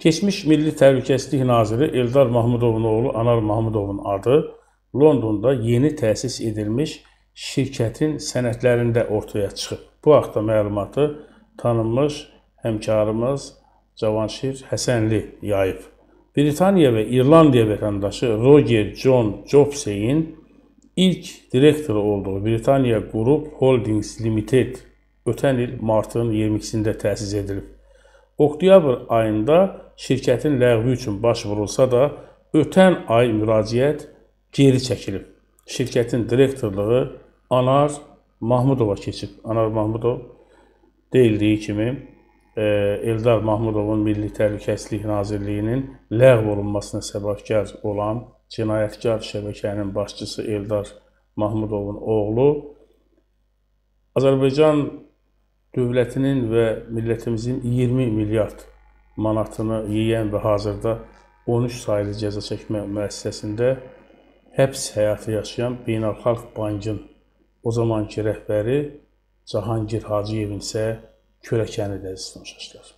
Keçmiş Milli Təhlükəsizlik Naziri Eldar Mahmudovun oğlu Anar Mahmudovun adı Londonda yeni təsis edilmiş şirkətin sənədlərində ortaya çıxıb. Bu haqda məlumatı tanınmış həmkarımız Cavanşir Həsənli yayıb. Britaniya və İrlandiya vətəndaşı Roger John Jobseyin ilk direktoru olduğu Britaniya Qrup Holdings Limited ötən il martın 22-sində təsis edilib. Oktyabr ayında şirkətin ləğvi üçün baş vurulsa da, ötən ay müraciət geri çəkilib. Şirkətin direktorluğu Anar Mahmudova keçib. Anar Mahmudov deyildiyi kimi e, Eldar Mahmudovun Milli Təhlükəsizlik Nazirliyinin ləğv olunmasına səbəbkar olan cinayətkar şəbəkənin başçısı Eldar Mahmudovun oğlu Azərbaycan dövlətinin və millətimizin 20 milyard manatını yeyən və hazırda 13 saylı cəza çəkmə müəssisəsində həbs həyatı yaşayan Beynəlxalq Bankın o zamanki rəhbəri Cahangir Hacıyevin isə kürəkənidir əziz tamaşaçılar.